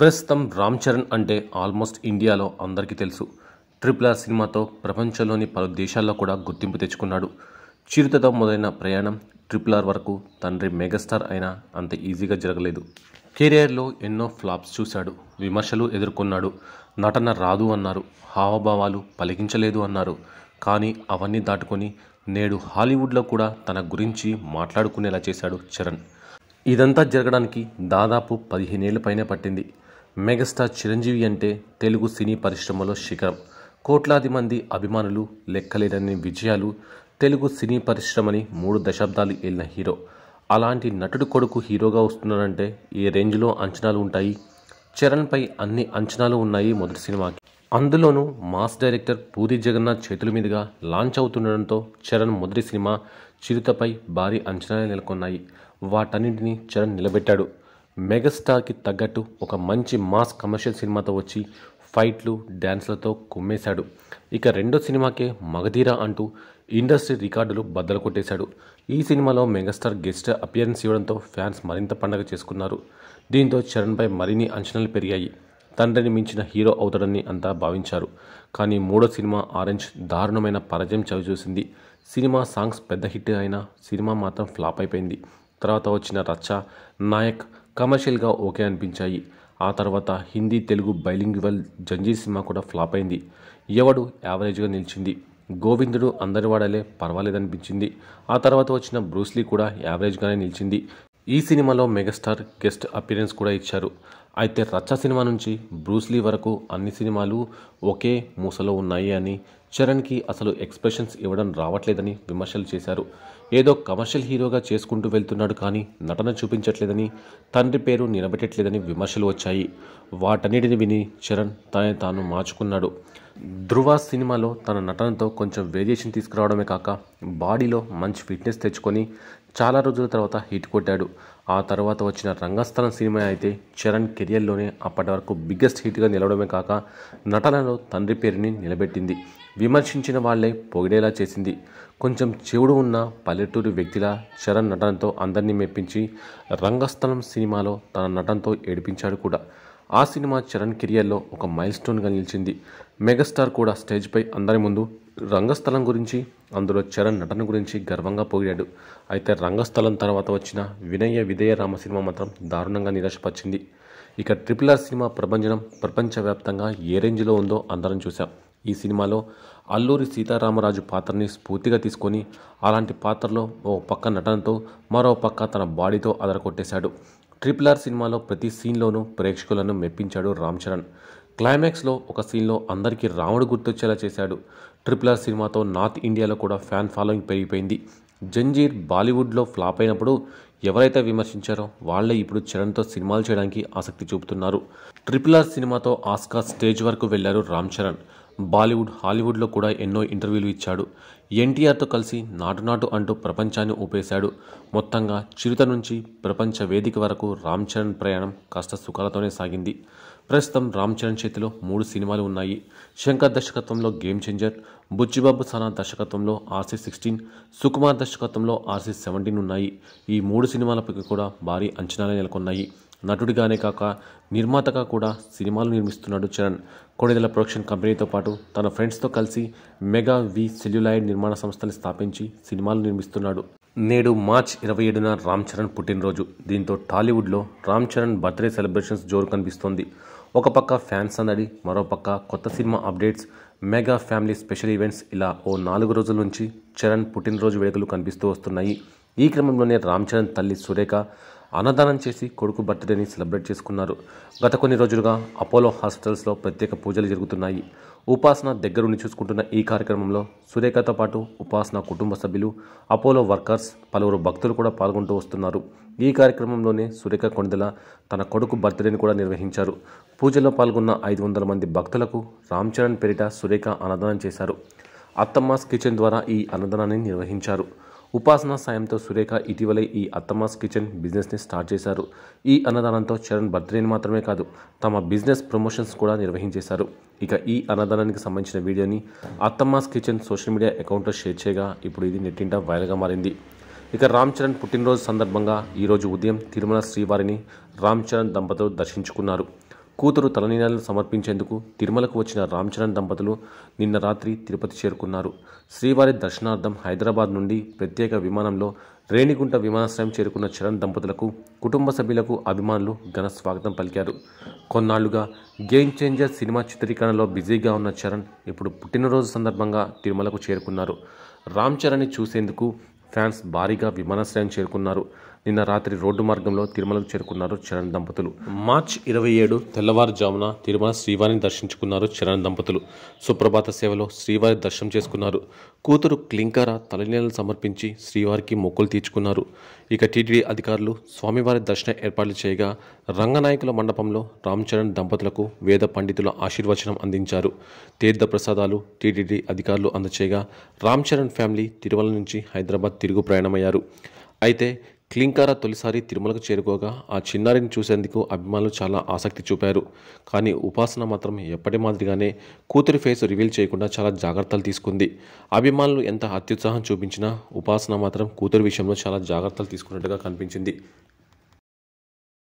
ప్రస్తుతం రామ్ చరణ్ అంటే ఆల్మోస్ట్ ఇండియాలో అందరికీ తెలుసు ట్రిపుల్ ఆర్ సినిమాతో ప్రపంచంలోని పలు దేశాల్లో కూడా గుర్తింపు తెచ్చుకున్నాడు చిరుతతో మొదలైన ప్రయాణం ట్రిపుల్ ఆర్ వరకు తండ్రి మెగాస్టార్ అయినా అంత ఈజీగా జరగలేదు కెరియర్లో ఎన్నో ఫ్లాప్స్ చూశాడు విమర్శలు ఎదుర్కొన్నాడు నటన రాదు అన్నారు హావభావాలు పలికించలేదు అన్నారు కానీ అవన్నీ దాటుకొని నేడు హాలీవుడ్లో కూడా తన గురించి మాట్లాడుకునేలా చేశాడు చరణ్ ఇదంతా జరగడానికి దాదాపు పదిహేనేళ్ళు పైనే పట్టింది మెగాస్టార్ చిరంజీవి అంటే తెలుగు సినీ పరిశ్రమలో శిఖరం కోట్లాది మంది అభిమానులు లెక్కలేనన్ని విజయాలు తెలుగు సినీ పరిశ్రమని మూడు దశాబ్దాలు వెళ్ళిన హీరో అలాంటి నటుడు కొడుకు హీరోగా వస్తున్నాడంటే ఏ రేంజ్లో అంచనాలు ఉంటాయి చరణ్పై అన్ని అంచనాలు ఉన్నాయి మొదటి సినిమాకి అందులోనూ మాస్ డైరెక్టర్ పూరి జగన్నాథ్ చేతుల మీదుగా లాంచ్ అవుతుండడంతో చరణ్ మొదటి సినిమా చిరుతపై భారీ అంచనాలు నెలకొన్నాయి వాటన్నింటినీ చరణ్ నిలబెట్టాడు మెగాస్టార్కి తగ్గట్టు ఒక మంచి మాస్ కమర్షియల్ సినిమాతో వచ్చి ఫైట్లు డ్యాన్స్లతో కుమ్మేశాడు ఇక రెండో సినిమాకే మగధీరా అంటూ ఇండస్ట్రీ రికార్డులు బద్దలు కొట్టేశాడు ఈ సినిమాలో మెగాస్టార్ గెస్ట్ అపియరెన్స్ ఇవ్వడంతో ఫ్యాన్స్ మరింత పండగ చేసుకున్నారు దీంతో చరణ్పై మరిన్ని అంచనాలు పెరిగాయి తండ్రిని మించిన హీరో అవుతాడని అంతా భావించారు కానీ మూడో సినిమా ఆరెంజ్ దారుణమైన పరాజయం చవిచూసింది సినిమా సాంగ్స్ పెద్ద హిట్ అయినా సినిమా మాత్రం ఫ్లాప్ అయిపోయింది తర్వాత వచ్చిన రచ్చ నాయక్ కమర్షియల్గా ఓకే అనిపించాయి ఆ తర్వాత హిందీ తెలుగు బైలింగ్వల్ జంజీ సినిమా కూడా ఫ్లాప్ అయింది ఎవడు యావరేజ్గా నిలిచింది గోవిందుడు అందరి వాడలే పర్వాలేదనిపించింది ఆ తర్వాత వచ్చిన బ్రూస్లీ కూడా యావరేజ్గానే నిలిచింది ఈ సినిమాలో మెగాస్టార్ గెస్ట్ అపీరెన్స్ కూడా ఇచ్చారు అయితే రచ్చ సినిమా నుంచి బ్రూస్లీ వరకు అన్ని సినిమాలు ఒకే మూసలో ఉన్నాయి అని చరణ్కి అసలు ఎక్స్ప్రెషన్స్ ఇవ్వడం రావట్లేదని విమర్శలు చేశారు ఏదో కమర్షియల్ హీరోగా చేసుకుంటూ వెళ్తున్నాడు కానీ నటన చూపించట్లేదని తండ్రి పేరు నిలబెట్టట్లేదని విమర్శలు వచ్చాయి వాటన్నిటిని విని చరణ్ తనే తాను మార్చుకున్నాడు ధృవ సినిమాలో తన నటనతో కొంచెం వేరియేషన్ తీసుకురావడమే కాక బాడీలో మంచి ఫిట్నెస్ తెచ్చుకొని చాలా రోజుల తర్వాత హిట్ కొట్టాడు ఆ తర్వాత వచ్చిన రంగస్థలం సినిమా అయితే చరణ్ కెరియర్లోనే అప్పటి వరకు బిగ్గెస్ట్ హిట్గా నిలవడమే కాక నటనలో తండ్రి పేరుని నిలబెట్టింది విమర్శించిన వాళ్లే పొగిడేలా చేసింది కొంచెం చెవుడు ఉన్న పల్లెటూరు వ్యక్తిలా చరణ్ నటనతో అందరినీ మెప్పించి రంగస్థలం సినిమాలో తన నటనతో ఏడిపించాడు కూడా ఆ సినిమా చరణ్ కెరియర్లో ఒక మైల్ స్టోన్గా నిలిచింది మెగాస్టార్ కూడా స్టేజ్పై అందరి ముందు రంగస్థలం గురించి అందులో చరణ్ నటన గురించి గర్వంగా పోయాడు అయితే రంగస్థలం తర్వాత వచ్చిన వినయ విధేయ రామ సినిమా మాత్రం దారుణంగా నిరాశపరిచింది ఇక ట్రిపుల్ ఆర్ సినిమా ప్రపంచం ప్రపంచవ్యాప్తంగా ఏ రేంజ్లో ఉందో అందరం చూశాం ఈ సినిమాలో అల్లూరి సీతారామరాజు పాత్రని స్ఫూర్తిగా తీసుకొని అలాంటి పాత్రలో ఓ పక్క నటనతో మరో పక్క తన బాడీతో అదరకొట్టేశాడు ట్రిపుల్ ఆర్ సినిమాలో ప్రతి సీన్లోనూ ప్రేక్షకులను మెప్పించాడు రామ్ చరణ్ క్లైమాక్స్లో ఒక సీన్లో అందరికీ రాముడు గుర్తొచ్చేలా చేశాడు ట్రిపుల్ ఆర్ సినిమాతో నార్త్ ఇండియాలో కూడా ఫ్యాన్ ఫాలోయింగ్ పెరిగిపోయింది జంజీర్ బాలీవుడ్లో ఫ్లాప్ అయినప్పుడు ఎవరైతే విమర్శించారో వాళ్ళే ఇప్పుడు చరణ్తో సినిమాలు చేయడానికి ఆసక్తి చూపుతున్నారు ట్రిపుల్ ఆర్ సినిమాతో ఆస్కార్ స్టేజ్ వరకు వెళ్లారు రామ్ చరణ్ బాలీవుడ్ హాలీవుడ్లో కూడా ఎన్నో ఇంటర్వ్యూలు ఇచ్చాడు ఎన్టీఆర్తో కలిసి నాటు నాటు అంటూ ప్రపంచాన్ని ఊపేశాడు మొత్తంగా చిరుత నుంచి ప్రపంచ వేదిక వరకు రామ్ చరణ్ ప్రయాణం కష్ట సుఖాలతోనే సాగింది ప్రస్తుతం రామ్ చరణ్ చేతిలో మూడు సినిమాలు ఉన్నాయి శంకర్ దర్శకత్వంలో గేమ్ చేంజర్ బుచ్చిబాబు సనా దర్శకత్వంలో ఆర్సీ సిక్స్టీన్ సుకుమార్ దర్శకత్వంలో ఆర్సీ సెవెంటీన్ ఉన్నాయి ఈ మూడు సినిమాలపై కూడా భారీ అంచనాలే నెలకొన్నాయి నటుడిగానే కాక నిర్మాతగా కూడా సినిమాలు నిర్మిస్తున్నాడు చరణ్ కొడిదల ప్రొడక్షన్ కంపెనీతో పాటు తన ఫ్రెండ్స్తో కలిసి మెగా వి సెల్యులాయిడ్ నిర్మాణ సంస్థలు స్థాపించి సినిమాలు నిర్మిస్తున్నాడు నేడు మార్చ్ ఇరవై ఏడున రామ్ చరణ్ పుట్టినరోజు దీంతో టాలీవుడ్లో రామ్ చరణ్ బర్త్డే సెలబ్రేషన్స్ జోరు కనిపిస్తోంది ఒక పక్క ఫ్యాన్స్ సందడి పక్క కొత్త cinema updates mega family special events ఇలా ఓ నాలుగు రోజుల నుంచి చరణ్ పుట్టినరోజు వేడుకలు కనిపిస్తూ వస్తున్నాయి ఈ క్రమంలోనే రామ్ చరణ్ తల్లి సురేఖ అన్నదానం చేసి కొడుకు బర్త్డేని సెలబ్రేట్ చేసుకున్నారు గత కొన్ని రోజులుగా అపోలో హాస్పిటల్స్లో ప్రత్యేక పూజలు జరుగుతున్నాయి ఉపాసన దగ్గరుండి చూసుకుంటున్న ఈ కార్యక్రమంలో సురేఖతో పాటు ఉపాసన కుటుంబ సభ్యులు అపోలో వర్కర్స్ పలువురు భక్తులు కూడా పాల్గొంటూ వస్తున్నారు ఈ కార్యక్రమంలోనే సురేఖ కొండల తన కొడుకు బర్త్డేని కూడా నిర్వహించారు పూజలో పాల్గొన్న ఐదు వందల మంది భక్తులకు రామ్ చరణ్ పేరిట సురేఖ అన్నదానం చేశారు అత్తమ్మాస్ కిచెన్ ద్వారా ఈ అన్నదానాన్ని నిర్వహించారు ఉపాసన సాయంతో సురేఖ ఇటీవలే ఈ అత్తమాస్ కిచెన్ బిజినెస్ని స్టార్ట్ చేశారు ఈ అన్నదానంతో చరణ్ బర్త్డేని మాత్రమే కాదు తమ బిజినెస్ ప్రమోషన్స్ కూడా నిర్వహించేశారు ఇక ఈ అన్నదానానికి సంబంధించిన వీడియోని అత్తమాస్ కిచెన్ సోషల్ మీడియా అకౌంట్లో షేర్ చేయగా ఇప్పుడు ఇది నెట్టింట వైరల్గా మారింది ఇక రామ్ చరణ్ పుట్టినరోజు సందర్భంగా ఈరోజు ఉదయం తిరుమల శ్రీవారిని రామ్ చరణ్ దంపతులు దర్శించుకున్నారు కూతురు తలనీలాలు సమర్పించేందుకు తిరుమలకు వచ్చిన రామ్చరణ్ దంపతులు నిన్న రాత్రి తిరుపతి చేరుకున్నారు శ్రీవారి దర్శనార్థం హైదరాబాద్ నుండి ప్రత్యేక విమానంలో రేణిగుంట విమానాశ్రయం చేరుకున్న చరణ్ దంపతులకు కుటుంబ సభ్యులకు అభిమానులు ఘన స్వాగతం పలికారు కొన్నాళ్లుగా గేమ్ చేంజర్ సినిమా చిత్రీకరణలో బిజీగా ఉన్న చరణ్ ఇప్పుడు పుట్టినరోజు సందర్భంగా తిరుమలకు చేరుకున్నారు రామ్ చరణ్ని చూసేందుకు ఫ్యాన్స్ భారీగా విమానాశ్రయం చేరుకున్నారు నిన్న రాత్రి రోడ్డు మార్గంలో తిరుమలకు చేరుకున్నారు చరణ్ దంపతులు మార్చ్ ఇరవై ఏడు తెల్లవారుజామున తిరుమల శ్రీవారిని దర్శించుకున్నారు చరణ్ దంపతులు సుప్రభాత సేవలో శ్రీవారి దర్శనం చేసుకున్నారు కూతురు క్లింకార తలనీలను సమర్పించి శ్రీవారికి మొక్కులు తీర్చుకున్నారు ఇక టీటీడీ అధికారులు స్వామివారి దర్శన ఏర్పాట్లు చేయగా రంగనాయకుల మండపంలో రామ్చరణ్ దంపతులకు వేద పండితుల ఆశీర్వచనం అందించారు తీర్థ ప్రసాదాలు టీటీడీ అధికారులు అందచేయగా చరణ్ ఫ్యామిలీ తిరుమల నుంచి హైదరాబాద్ తిరుగు ప్రయాణమయ్యారు అయితే క్లింకార తొలిసారి తిరుమలకు చేరుకోగా ఆ చిన్నారిని చూసేందుకు అభిమానులు చాలా ఆసక్తి చూపారు కానీ ఉపాసన మాత్రం ఎప్పటి మాదిరిగానే కూతురి ఫేస్ రివీల్ చేయకుండా చాలా జాగ్రత్తలు తీసుకుంది అభిమానులు ఎంత అత్యుత్సాహం చూపించినా ఉపాసన మాత్రం కూతురి విషయంలో చాలా జాగ్రత్తలు తీసుకున్నట్టుగా కనిపించింది